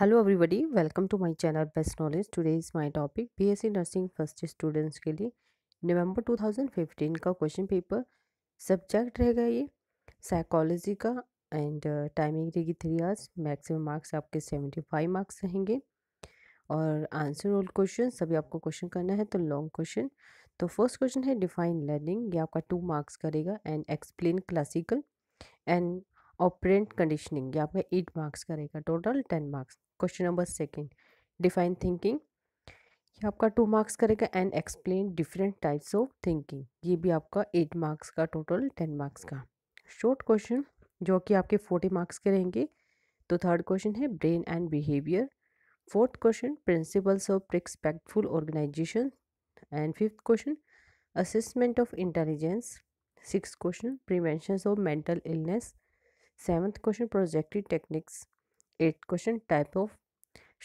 hello everybody welcome to my channel best knowledge today is my topic BSc nursing first students के लिए नवंबर 2015 का question paper subject रहेगा ये psychology का and timing uh, रहेगी three hours maximum marks आपके seventy five marks रहेंगे और आंसर ओल्ड क्वेश्चन सभी आपको क्वेश्चन करना है तो लॉन्ग क्वेश्चन तो फर्स्ट क्वेश्चन है डिफाइन लर्निंग ये आपका टू मार्क्स करेगा and explain classical and operant conditioning ये आपका एट मार्क्स का रहेगा total ten marks question number second define thinking ये आपका टू मार्क्स करेगा and explain different types of thinking ये भी आपका एट मार्क्स का टोटल टेन मार्क्स का शॉर्ट क्वेश्चन जो कि आपके फोर्टी मार्क्स के रहेंगे तो थर्ड क्वेश्चन है brain and behaviour fourth question principles of respectful organisation and fifth question assessment of intelligence six question prevention of mental illness seventh question projective techniques eighth question type of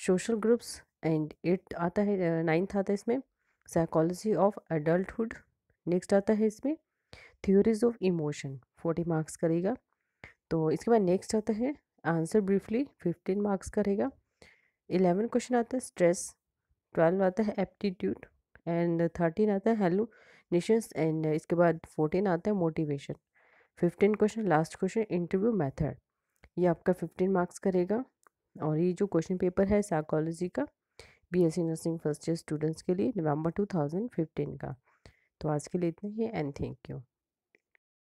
social groups and eight आता है ninth आता है इसमें psychology of adulthood next आता है इसमें theories of emotion forty marks करेगा तो इसके बाद नेक्स्ट आता है आंसर ब्रीफली फिफ्टीन मार्क्स करेगा इलेवन क्वेश्चन आता है स्ट्रेस ट्वेल्व आता है एप्टीट्यूड एंड थर्टीन आता है हेलो नेशंस एंड इसके बाद फोर्टीन आता है motivation fifteen question last question interview method ये आपका फिफ्टीन मार्क्स करेगा और ये जो क्वेश्चन पेपर है साइकोलॉजी का B S nursing first year students के लिए नवंबर टू थाउजेंड फिफ्टीन का तो आज के लिए इतना ही एंड थैंक यू